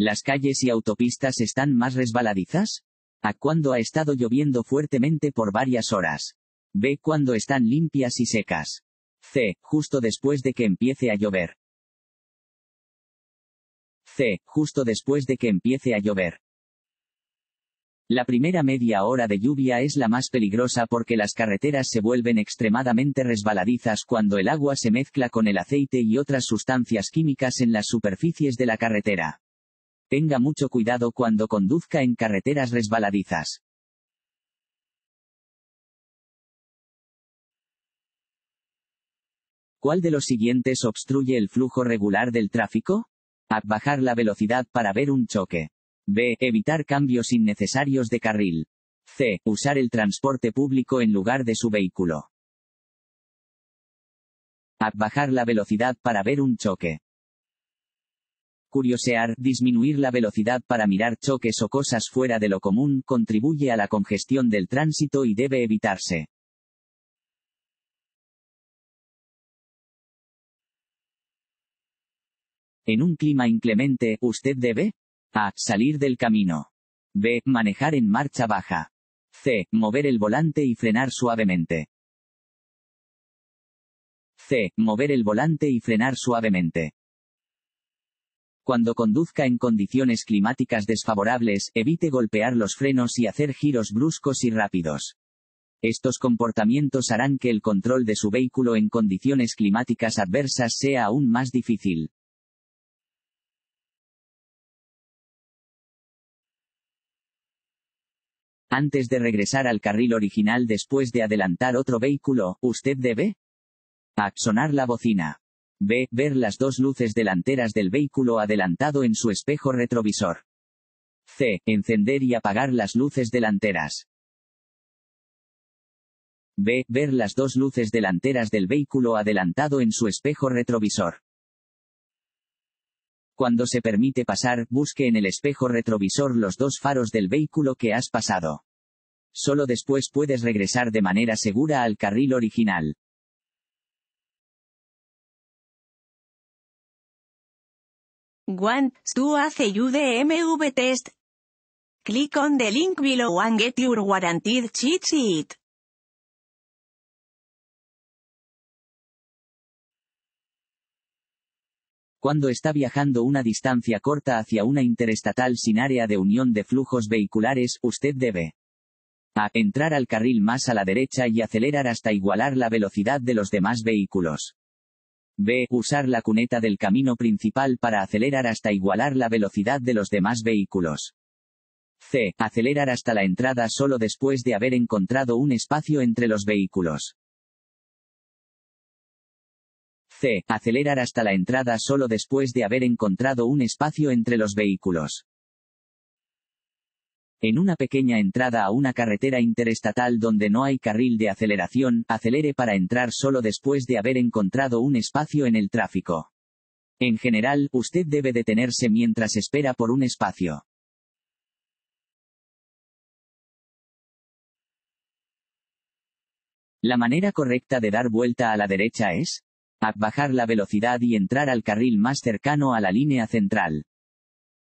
¿Las calles y autopistas están más resbaladizas? A cuando ha estado lloviendo fuertemente por varias horas. B. Cuando están limpias y secas. C. Justo después de que empiece a llover. C. Justo después de que empiece a llover. La primera media hora de lluvia es la más peligrosa porque las carreteras se vuelven extremadamente resbaladizas cuando el agua se mezcla con el aceite y otras sustancias químicas en las superficies de la carretera. Tenga mucho cuidado cuando conduzca en carreteras resbaladizas. ¿Cuál de los siguientes obstruye el flujo regular del tráfico? A. Bajar la velocidad para ver un choque. B. Evitar cambios innecesarios de carril. C. Usar el transporte público en lugar de su vehículo. A. Bajar la velocidad para ver un choque curiosear, disminuir la velocidad para mirar choques o cosas fuera de lo común, contribuye a la congestión del tránsito y debe evitarse. En un clima inclemente, usted debe a. Salir del camino. B. Manejar en marcha baja. C. Mover el volante y frenar suavemente. C. Mover el volante y frenar suavemente. Cuando conduzca en condiciones climáticas desfavorables, evite golpear los frenos y hacer giros bruscos y rápidos. Estos comportamientos harán que el control de su vehículo en condiciones climáticas adversas sea aún más difícil. Antes de regresar al carril original después de adelantar otro vehículo, usted debe accionar la bocina. B. Ver las dos luces delanteras del vehículo adelantado en su espejo retrovisor. C. Encender y apagar las luces delanteras. B. Ver las dos luces delanteras del vehículo adelantado en su espejo retrovisor. Cuando se permite pasar, busque en el espejo retrovisor los dos faros del vehículo que has pasado. Solo después puedes regresar de manera segura al carril original. hace test. Click on the link below and get your guaranteed cheat sheet. Cuando está viajando una distancia corta hacia una interestatal sin área de unión de flujos vehiculares, usted debe a. Entrar al carril más a la derecha y acelerar hasta igualar la velocidad de los demás vehículos. B. Usar la cuneta del camino principal para acelerar hasta igualar la velocidad de los demás vehículos. C. Acelerar hasta la entrada solo después de haber encontrado un espacio entre los vehículos. C. Acelerar hasta la entrada solo después de haber encontrado un espacio entre los vehículos. En una pequeña entrada a una carretera interestatal donde no hay carril de aceleración, acelere para entrar solo después de haber encontrado un espacio en el tráfico. En general, usted debe detenerse mientras espera por un espacio. La manera correcta de dar vuelta a la derecha es bajar la velocidad y entrar al carril más cercano a la línea central.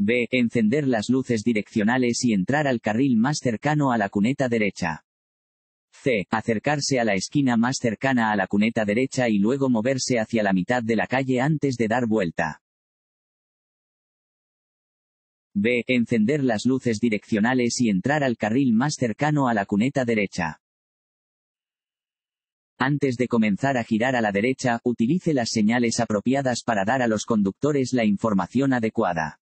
B. Encender las luces direccionales y entrar al carril más cercano a la cuneta derecha. C. Acercarse a la esquina más cercana a la cuneta derecha y luego moverse hacia la mitad de la calle antes de dar vuelta. B. Encender las luces direccionales y entrar al carril más cercano a la cuneta derecha. Antes de comenzar a girar a la derecha, utilice las señales apropiadas para dar a los conductores la información adecuada.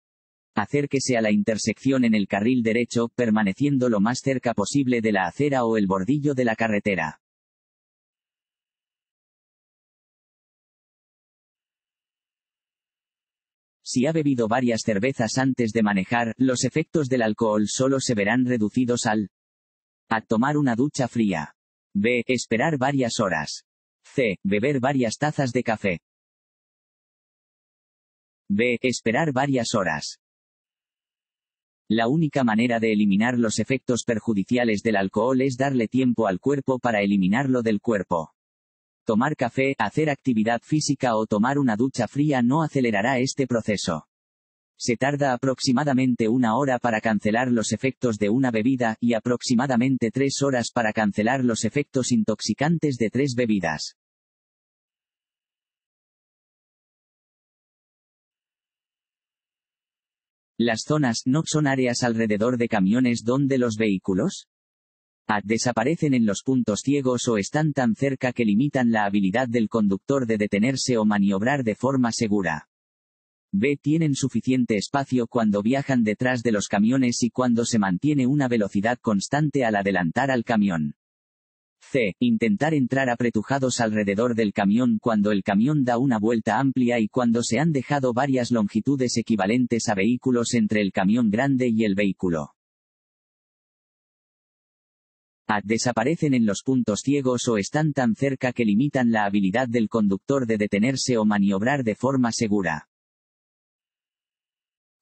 Acérquese a la intersección en el carril derecho, permaneciendo lo más cerca posible de la acera o el bordillo de la carretera. Si ha bebido varias cervezas antes de manejar, los efectos del alcohol solo se verán reducidos al a tomar una ducha fría. B. Esperar varias horas. C. Beber varias tazas de café. B. Esperar varias horas. La única manera de eliminar los efectos perjudiciales del alcohol es darle tiempo al cuerpo para eliminarlo del cuerpo. Tomar café, hacer actividad física o tomar una ducha fría no acelerará este proceso. Se tarda aproximadamente una hora para cancelar los efectos de una bebida y aproximadamente tres horas para cancelar los efectos intoxicantes de tres bebidas. Las zonas no son áreas alrededor de camiones donde los vehículos a, desaparecen en los puntos ciegos o están tan cerca que limitan la habilidad del conductor de detenerse o maniobrar de forma segura. B. Tienen suficiente espacio cuando viajan detrás de los camiones y cuando se mantiene una velocidad constante al adelantar al camión. C. Intentar entrar apretujados alrededor del camión cuando el camión da una vuelta amplia y cuando se han dejado varias longitudes equivalentes a vehículos entre el camión grande y el vehículo. A. Desaparecen en los puntos ciegos o están tan cerca que limitan la habilidad del conductor de detenerse o maniobrar de forma segura.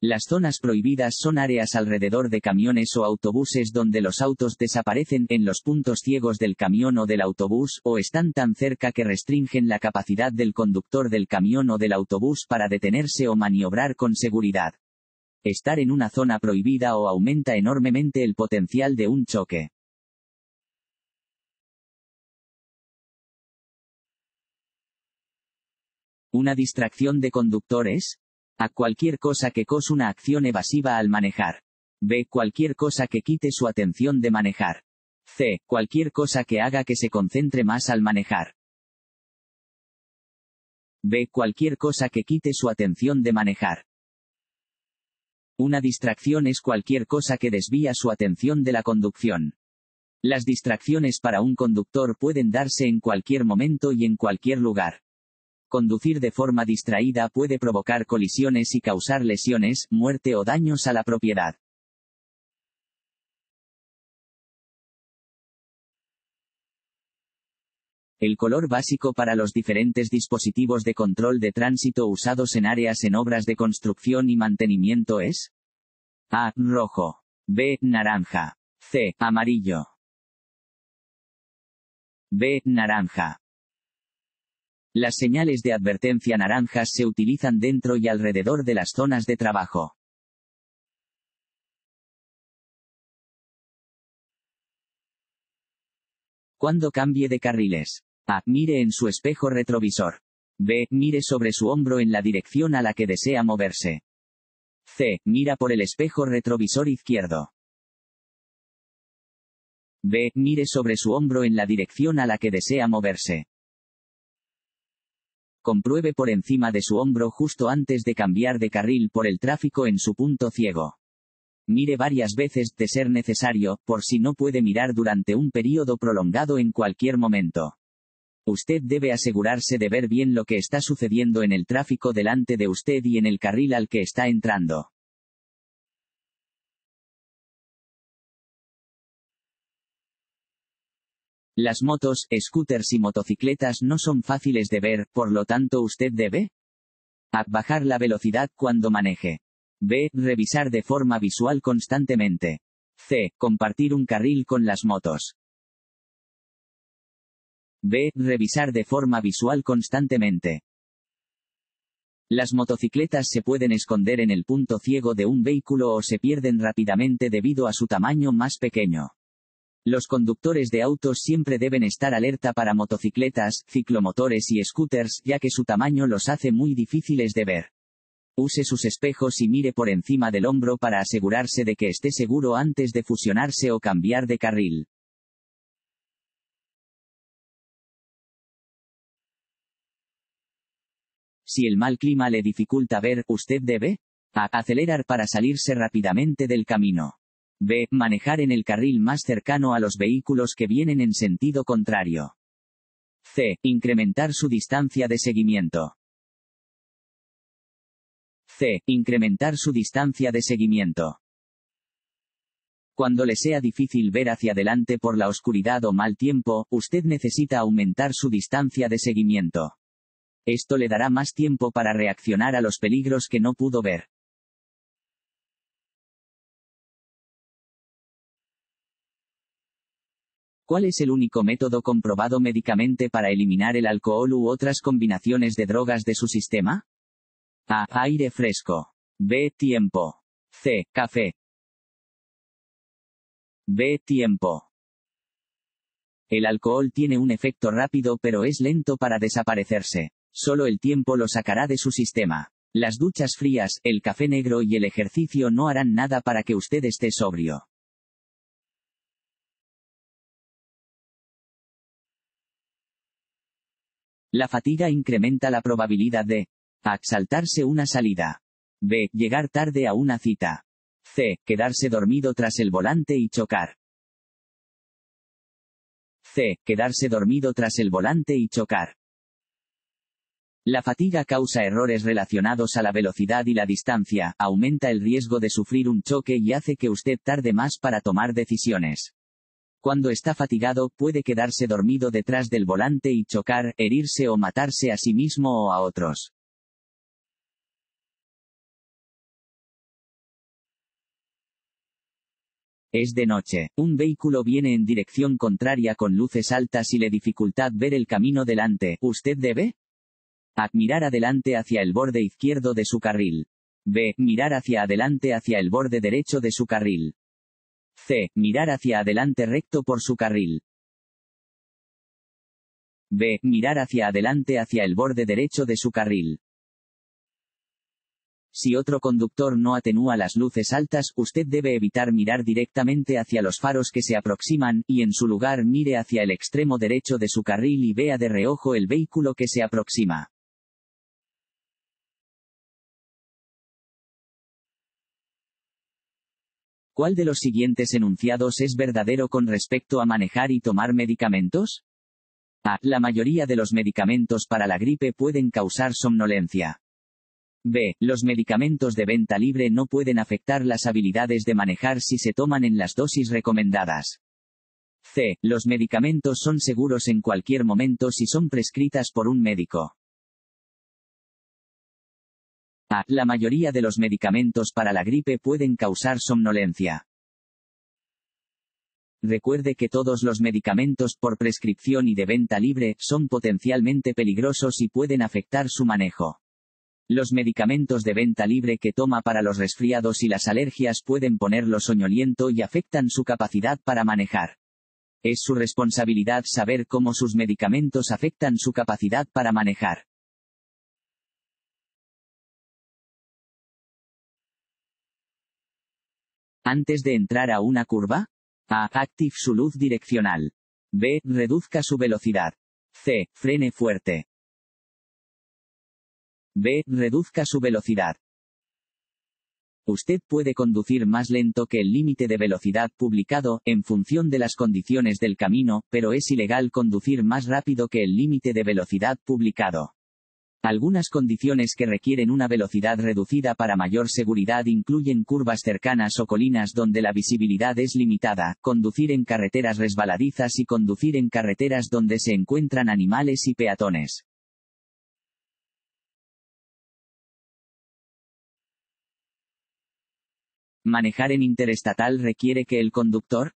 Las zonas prohibidas son áreas alrededor de camiones o autobuses donde los autos desaparecen en los puntos ciegos del camión o del autobús o están tan cerca que restringen la capacidad del conductor del camión o del autobús para detenerse o maniobrar con seguridad. Estar en una zona prohibida o aumenta enormemente el potencial de un choque. ¿Una distracción de conductores? A cualquier cosa que cause una acción evasiva al manejar. B. Cualquier cosa que quite su atención de manejar. C. Cualquier cosa que haga que se concentre más al manejar. B. Cualquier cosa que quite su atención de manejar. Una distracción es cualquier cosa que desvía su atención de la conducción. Las distracciones para un conductor pueden darse en cualquier momento y en cualquier lugar. Conducir de forma distraída puede provocar colisiones y causar lesiones, muerte o daños a la propiedad. El color básico para los diferentes dispositivos de control de tránsito usados en áreas en obras de construcción y mantenimiento es A. Rojo. B. Naranja. C. Amarillo. B. Naranja. Las señales de advertencia naranjas se utilizan dentro y alrededor de las zonas de trabajo. Cuando cambie de carriles. A. Mire en su espejo retrovisor. B. Mire sobre su hombro en la dirección a la que desea moverse. C. Mira por el espejo retrovisor izquierdo. B. Mire sobre su hombro en la dirección a la que desea moverse compruebe por encima de su hombro justo antes de cambiar de carril por el tráfico en su punto ciego. Mire varias veces de ser necesario, por si no puede mirar durante un período prolongado en cualquier momento. Usted debe asegurarse de ver bien lo que está sucediendo en el tráfico delante de usted y en el carril al que está entrando. Las motos, scooters y motocicletas no son fáciles de ver, por lo tanto usted debe a. bajar la velocidad cuando maneje. B. Revisar de forma visual constantemente. C. Compartir un carril con las motos. B. Revisar de forma visual constantemente. Las motocicletas se pueden esconder en el punto ciego de un vehículo o se pierden rápidamente debido a su tamaño más pequeño. Los conductores de autos siempre deben estar alerta para motocicletas, ciclomotores y scooters, ya que su tamaño los hace muy difíciles de ver. Use sus espejos y mire por encima del hombro para asegurarse de que esté seguro antes de fusionarse o cambiar de carril. Si el mal clima le dificulta ver, usted debe acelerar para salirse rápidamente del camino. B. Manejar en el carril más cercano a los vehículos que vienen en sentido contrario. C. Incrementar su distancia de seguimiento. C. Incrementar su distancia de seguimiento. Cuando le sea difícil ver hacia adelante por la oscuridad o mal tiempo, usted necesita aumentar su distancia de seguimiento. Esto le dará más tiempo para reaccionar a los peligros que no pudo ver. ¿Cuál es el único método comprobado médicamente para eliminar el alcohol u otras combinaciones de drogas de su sistema? A. Aire fresco. B. Tiempo. C. Café. B. Tiempo. El alcohol tiene un efecto rápido pero es lento para desaparecerse. Solo el tiempo lo sacará de su sistema. Las duchas frías, el café negro y el ejercicio no harán nada para que usted esté sobrio. La fatiga incrementa la probabilidad de a. Saltarse una salida. B. Llegar tarde a una cita. C. Quedarse dormido tras el volante y chocar. C. Quedarse dormido tras el volante y chocar. La fatiga causa errores relacionados a la velocidad y la distancia, aumenta el riesgo de sufrir un choque y hace que usted tarde más para tomar decisiones. Cuando está fatigado, puede quedarse dormido detrás del volante y chocar, herirse o matarse a sí mismo o a otros. Es de noche. Un vehículo viene en dirección contraria con luces altas y le dificultad ver el camino delante. ¿Usted debe? A. Mirar adelante hacia el borde izquierdo de su carril. B. Mirar hacia adelante hacia el borde derecho de su carril. C. Mirar hacia adelante recto por su carril. B. Mirar hacia adelante hacia el borde derecho de su carril. Si otro conductor no atenúa las luces altas, usted debe evitar mirar directamente hacia los faros que se aproximan, y en su lugar mire hacia el extremo derecho de su carril y vea de reojo el vehículo que se aproxima. ¿Cuál de los siguientes enunciados es verdadero con respecto a manejar y tomar medicamentos? A. La mayoría de los medicamentos para la gripe pueden causar somnolencia. B. Los medicamentos de venta libre no pueden afectar las habilidades de manejar si se toman en las dosis recomendadas. C. Los medicamentos son seguros en cualquier momento si son prescritas por un médico. A. Ah, la mayoría de los medicamentos para la gripe pueden causar somnolencia. Recuerde que todos los medicamentos por prescripción y de venta libre son potencialmente peligrosos y pueden afectar su manejo. Los medicamentos de venta libre que toma para los resfriados y las alergias pueden ponerlo soñoliento y afectan su capacidad para manejar. Es su responsabilidad saber cómo sus medicamentos afectan su capacidad para manejar. Antes de entrar a una curva? A. Active su luz direccional. B. Reduzca su velocidad. C. Frene fuerte. B. Reduzca su velocidad. Usted puede conducir más lento que el límite de velocidad publicado, en función de las condiciones del camino, pero es ilegal conducir más rápido que el límite de velocidad publicado. Algunas condiciones que requieren una velocidad reducida para mayor seguridad incluyen curvas cercanas o colinas donde la visibilidad es limitada, conducir en carreteras resbaladizas y conducir en carreteras donde se encuentran animales y peatones. Manejar en interestatal requiere que el conductor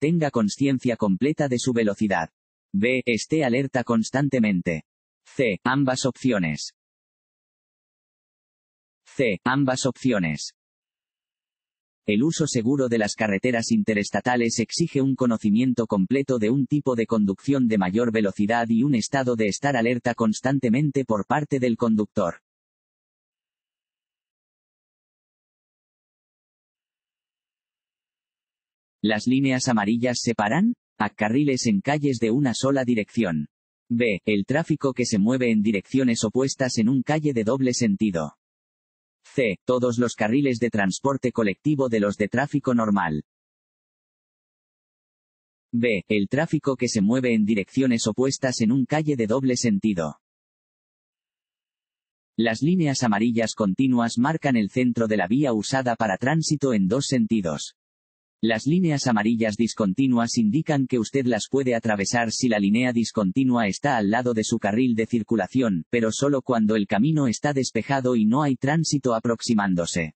tenga conciencia completa de su velocidad. B. Esté alerta constantemente. C. Ambas opciones. C. Ambas opciones. El uso seguro de las carreteras interestatales exige un conocimiento completo de un tipo de conducción de mayor velocidad y un estado de estar alerta constantemente por parte del conductor. Las líneas amarillas separan a carriles en calles de una sola dirección. B. El tráfico que se mueve en direcciones opuestas en un calle de doble sentido. C. Todos los carriles de transporte colectivo de los de tráfico normal. B. El tráfico que se mueve en direcciones opuestas en un calle de doble sentido. Las líneas amarillas continuas marcan el centro de la vía usada para tránsito en dos sentidos. Las líneas amarillas discontinuas indican que usted las puede atravesar si la línea discontinua está al lado de su carril de circulación, pero solo cuando el camino está despejado y no hay tránsito aproximándose.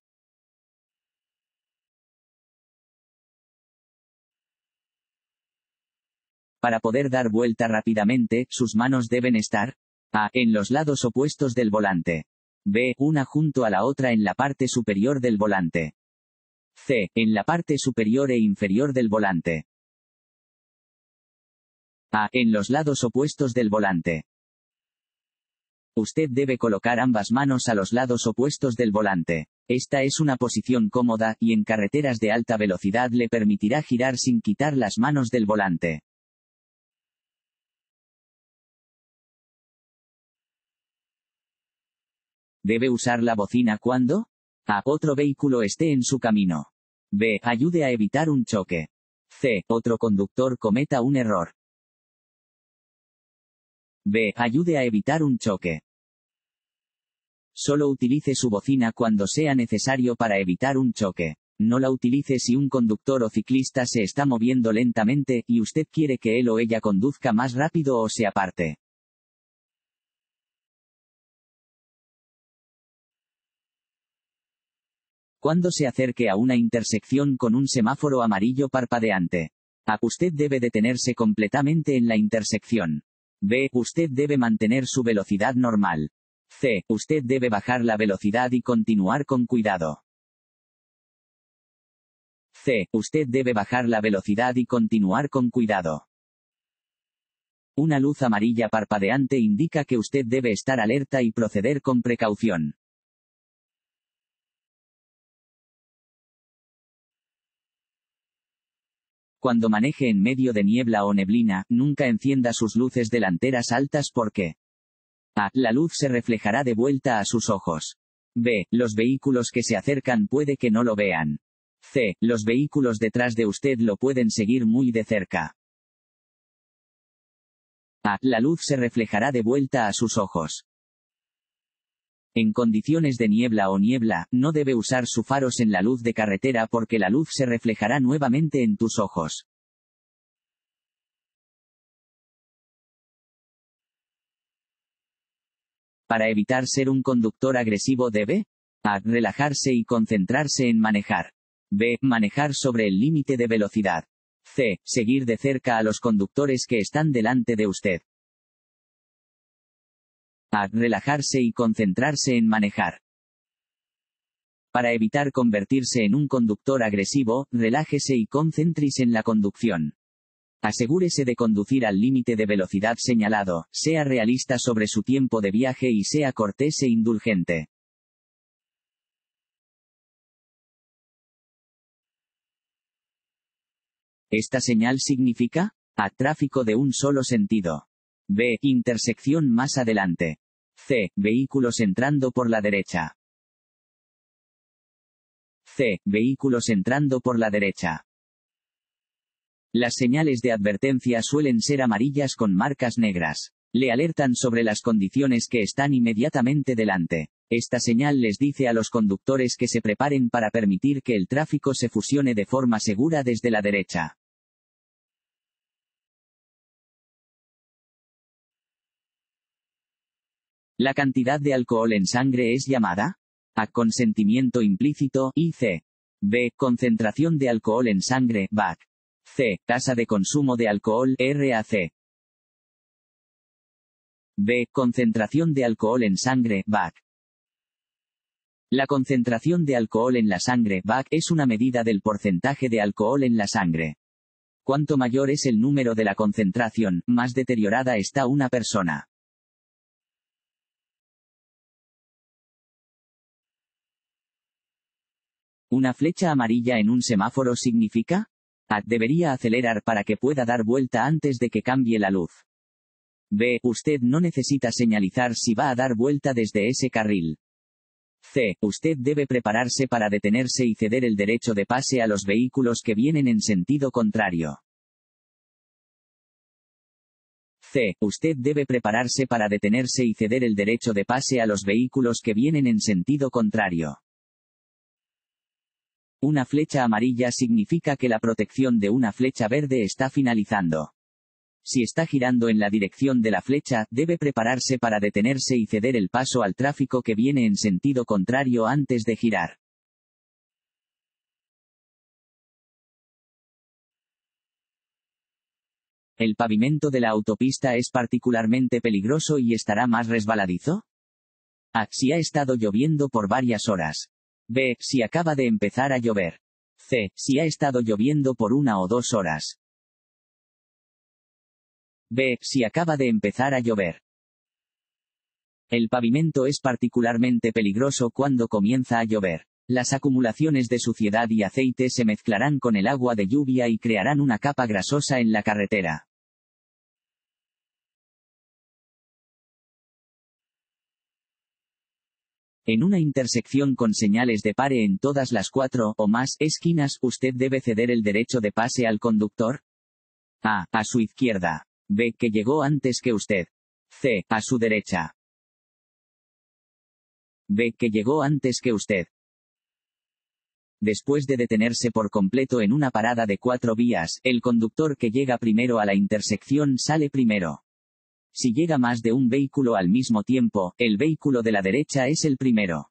Para poder dar vuelta rápidamente, sus manos deben estar a. en los lados opuestos del volante. b. una junto a la otra en la parte superior del volante. C. En la parte superior e inferior del volante. A. En los lados opuestos del volante. Usted debe colocar ambas manos a los lados opuestos del volante. Esta es una posición cómoda, y en carreteras de alta velocidad le permitirá girar sin quitar las manos del volante. ¿Debe usar la bocina cuando? A. Otro vehículo esté en su camino. B. Ayude a evitar un choque. C. Otro conductor cometa un error. B. Ayude a evitar un choque. Solo utilice su bocina cuando sea necesario para evitar un choque. No la utilice si un conductor o ciclista se está moviendo lentamente y usted quiere que él o ella conduzca más rápido o se aparte. Cuando se acerque a una intersección con un semáforo amarillo parpadeante. A. Usted debe detenerse completamente en la intersección. B. Usted debe mantener su velocidad normal. C. Usted debe bajar la velocidad y continuar con cuidado. C. Usted debe bajar la velocidad y continuar con cuidado. Una luz amarilla parpadeante indica que usted debe estar alerta y proceder con precaución. Cuando maneje en medio de niebla o neblina, nunca encienda sus luces delanteras altas porque a. La luz se reflejará de vuelta a sus ojos. b. Los vehículos que se acercan puede que no lo vean. c. Los vehículos detrás de usted lo pueden seguir muy de cerca. a. La luz se reflejará de vuelta a sus ojos. En condiciones de niebla o niebla, no debe usar su faros en la luz de carretera porque la luz se reflejará nuevamente en tus ojos. Para evitar ser un conductor agresivo debe a. Relajarse y concentrarse en manejar. B. Manejar sobre el límite de velocidad. C. Seguir de cerca a los conductores que están delante de usted a relajarse y concentrarse en manejar. Para evitar convertirse en un conductor agresivo, relájese y concéntrese en la conducción. Asegúrese de conducir al límite de velocidad señalado, sea realista sobre su tiempo de viaje y sea cortés e indulgente. Esta señal significa, a tráfico de un solo sentido. B. Intersección más adelante. C. Vehículos entrando por la derecha. C. Vehículos entrando por la derecha. Las señales de advertencia suelen ser amarillas con marcas negras. Le alertan sobre las condiciones que están inmediatamente delante. Esta señal les dice a los conductores que se preparen para permitir que el tráfico se fusione de forma segura desde la derecha. La cantidad de alcohol en sangre es llamada A. Consentimiento implícito, IC. B. Concentración de alcohol en sangre, BAC. C. Tasa de consumo de alcohol, RAC. B. Concentración de alcohol en sangre, BAC. La concentración de alcohol en la sangre, BAC, es una medida del porcentaje de alcohol en la sangre. Cuanto mayor es el número de la concentración, más deteriorada está una persona. ¿Una flecha amarilla en un semáforo significa? A. Ah, debería acelerar para que pueda dar vuelta antes de que cambie la luz. B. Usted no necesita señalizar si va a dar vuelta desde ese carril. C. Usted debe prepararse para detenerse y ceder el derecho de pase a los vehículos que vienen en sentido contrario. C. Usted debe prepararse para detenerse y ceder el derecho de pase a los vehículos que vienen en sentido contrario. Una flecha amarilla significa que la protección de una flecha verde está finalizando. Si está girando en la dirección de la flecha, debe prepararse para detenerse y ceder el paso al tráfico que viene en sentido contrario antes de girar. ¿El pavimento de la autopista es particularmente peligroso y estará más resbaladizo? Axi ah, ha estado lloviendo por varias horas. B. Si acaba de empezar a llover. C. Si ha estado lloviendo por una o dos horas. B. Si acaba de empezar a llover. El pavimento es particularmente peligroso cuando comienza a llover. Las acumulaciones de suciedad y aceite se mezclarán con el agua de lluvia y crearán una capa grasosa en la carretera. En una intersección con señales de pare en todas las cuatro o más esquinas, usted debe ceder el derecho de pase al conductor. A. A su izquierda. B. Que llegó antes que usted. C. A su derecha. B. Que llegó antes que usted. Después de detenerse por completo en una parada de cuatro vías, el conductor que llega primero a la intersección sale primero. Si llega más de un vehículo al mismo tiempo, el vehículo de la derecha es el primero.